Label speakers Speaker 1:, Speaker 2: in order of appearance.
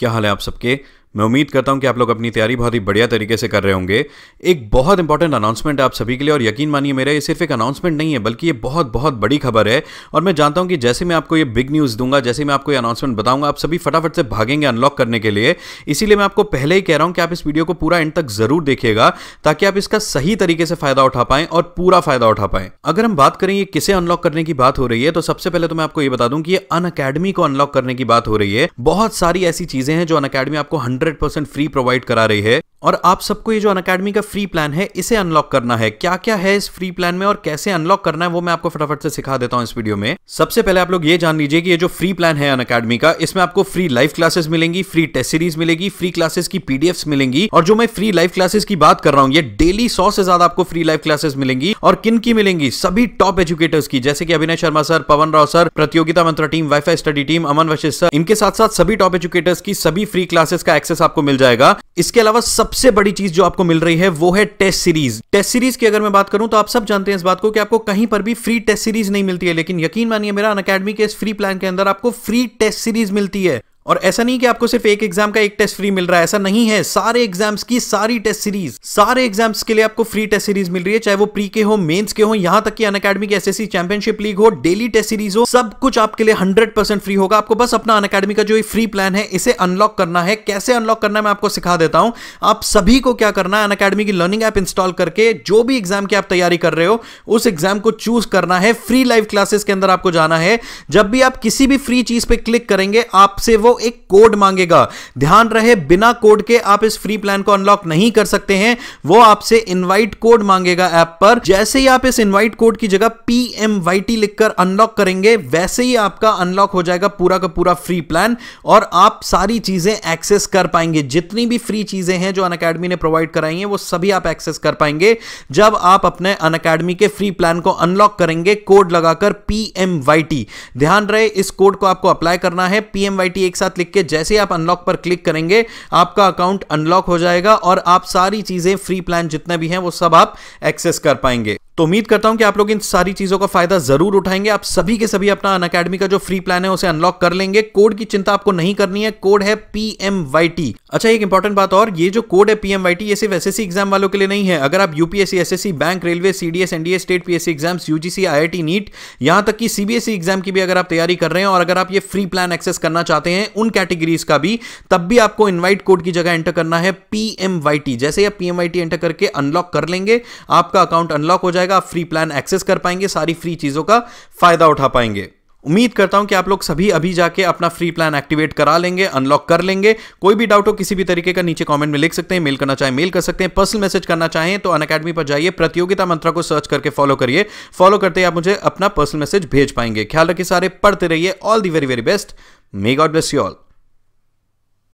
Speaker 1: क्या हाल है आप सबके मैं उम्मीद करता हूं कि आप लोग अपनी तैयारी बहुत ही बढ़िया तरीके से कर रहे होंगे एक बहुत इंपॉर्टेंट अनाउंसमेंट आप सभी के लिए और यकीन मानिए मेरा ये सिर्फ एक अनाउंसमेंट नहीं है बल्कि ये बहुत बहुत बड़ी खबर है और मैं जानता हूं कि जैसे मैं आपको ये बिग न्यूज़ दूंगा जैसे मैं आपको ये अनाउंसमेंट बताऊंगा आप सभी फटाफट से भागेंगे अनलॉक करने के लिए इसीलिए मैं आपको पहले ही कह रहा हूं कि आप इस वीडियो को पूरा एंड तक जरूर देखिएगा ताकि आप इसका सही तरीके से फायदा उठा पाएं और पूरा फायदा उठा पाएं अगर हम बात करें ये किसे अनलॉक करने की बात हो रही है तो सबसे पहले तो मैं आपको ये बता दूं कि ये अन को अनलॉक करने की बात हो रही है बहुत सारी ऐसी चीजें हैं जो अन आपको हंड्रेड परसेंट फ्री प्रोवाइड करा रही है और आप सबको ये जो अनकेडमी का फ्री प्लान है इसे अनलॉक करना है क्या क्या है इस फ्री प्लान में और कैसे अनलॉक करना है वो मैं आपको फटाफट से सिखा देता हूं इस वीडियो में सबसे पहले आप लोग ये जान लीजिए कि ये जो फ्री प्लान है अनकेडमी का इसमें आपको फ्री लाइव क्लासेस मिलेंगी फ्री टेस्ट सीरीज मिलेगी फ्री क्लासेस की पीडीएफ मिलेंगी और जो मैं फ्री लाइव क्लासेस की बात कर रहा हूँ ये डेली सौ से ज्यादा आपको फ्री लाइव क्लासेस मिलेंगी और किन की मिलेंगी सभी टॉप एजुकेटर्स की जैसे कि Abhinay Sharma sir Pawan Rao sir Pratiyogita Mantra team WiFi study team Aman Vashishtha sir इनके साथ साथ सभी टॉप एजुकेटर्स की सभी फ्री क्लासेस का एक्सेस एक्सेस आपको मिल जाएगा इसके अलावा सबसे बड़ी चीज जो आपको मिल रही है वो है टेस्ट सीरीज टेस्ट सीरीज की अगर मैं बात करूं तो आप सब जानते हैं इस बात को कि आपको कहीं पर भी फ्री टेस्ट सीरीज नहीं मिलती है लेकिन यकीन मानिए मेरा अन के इस फ्री प्लान के अंदर आपको फ्री टेस्ट सीरीज मिलती है और ऐसा नहीं कि आपको सिर्फ एक एग्जाम का एक टेस्ट फ्री मिल रहा है ऐसा नहीं है सारे एग्जाम्स की सारी टेस्ट सीरीज सारे एग्जाम्स के लिए आपको फ्री टेस्ट सीरीज मिल रही है चाहे वो प्री के हो मेंस के हो यहां तक कि Unacademy S SSC championship league हो डेली टेस्ट सीरीज हो सब कुछ आपके लिए हंड्रेड फ्री होगा आपको बस अपना अन का जो फ्री प्लान है इसे अनलॉक करना है कैसे अनलॉक करना है मैं आपको सिखा देता हूं आप सभी को क्या करना है अन अकेडमी की लर्निंग ऐप इंस्टॉल करके जो भी एग्जाम की आप तैयारी कर रहे हो उस एग्जाम को चूज करना है फ्री लाइव क्लासेस के अंदर आपको जाना है जब भी आप किसी भी फ्री चीज पे क्लिक करेंगे आपसे वो एक कोड मांगेगा ध्यान रहे बिना कोड के आप इस फ्री प्लान को अनलॉक नहीं कर सकते हैं वो आपसे इनवाइट कोड मांगेगा ऐप पर जैसे ही आप इस इनवाइट कोड की जगह पीएमवाईटी लिखकर अनलॉक करेंगे वैसे ही आपका अनलॉक हो जाएगा पूरा का पूरा फ्री प्लान और आप सारी चीजें एक्सेस कर पाएंगे जितनी भी फ्री चीजें हैं जो अन ने प्रोवाइड कराई हैं वो सभी आप एक्सेस कर पाएंगे जब आप अपने अन के फ्री प्लान को अनलॉक करेंगे कोड लगाकर पीएमवाईटी ध्यान रहे इस कोड को आपको अप्लाई करना है पीएमवाईटी एक साथ लिख के जैसे आप अनलॉक पर क्लिक करेंगे आपका अकाउंट अनलॉक हो जाएगा और आप सारी चीजें फ्री प्लान जितने भी हैं वो सब आप एक्सेस कर पाएंगे तो उम्मीद करता हूं कि आप लोग इन सारी चीजों का फायदा जरूर उठाएंगे आप सभी के सभी अपना अन अकेडमी का जो फ्री प्लान है उसे अनलॉक कर लेंगे कोड की चिंता आपको नहीं करनी है कोड है पी अच्छा एक इंपॉर्टेंट बात और ये जो कोड है पीएमवाईटी ये सिर्फ एसएससी एग्जाम वालों के लिए नहीं है अगर आप UPSC S bank railway CDS NDA state PSC exam UGC IIT NEET यहां तक कि सीबीएसई एग्जाम e की भी अगर आप तैयारी कर रहे हैं और अगर आप ये फ्री प्लान एक्सेस करना चाहते हैं उन कैटेगरीज का भी तब भी आपको इनवाइट कोड की जगह एंटर करना है पीएमवाईटी जैसे आप पीएमवाईटी एंटर करके अनलॉक कर लेंगे आपका अकाउंट अनलॉक हो जाएगा जाएगा आप फ्री प्लान एक्सेस कर पाएंगे सारी फ्री चीज़ों का फ़ायदा उठा पाएंगे उम्मीद करता हूं कि आप लोग सभी अभी जाके अपना फ्री प्लान एक्टिवेट करा लेंगे अनलॉक कर लेंगे कोई भी डाउट हो किसी भी तरीके का नीचे कमेंट में लिख सकते हैं मेल करना चाहे मेल कर सकते हैं पर्सनल मैसेज करना चाहें तो अन अकेडमी पर जाइए प्रतियोगिता मंत्रा को सर्च करके फॉलो करिए फॉलो करते ही आप मुझे अपना पर्सनल मैसेज भेज पाएंगे ख्याल रखिए सारे पढ़ते रहिए all the very very best may God bless you all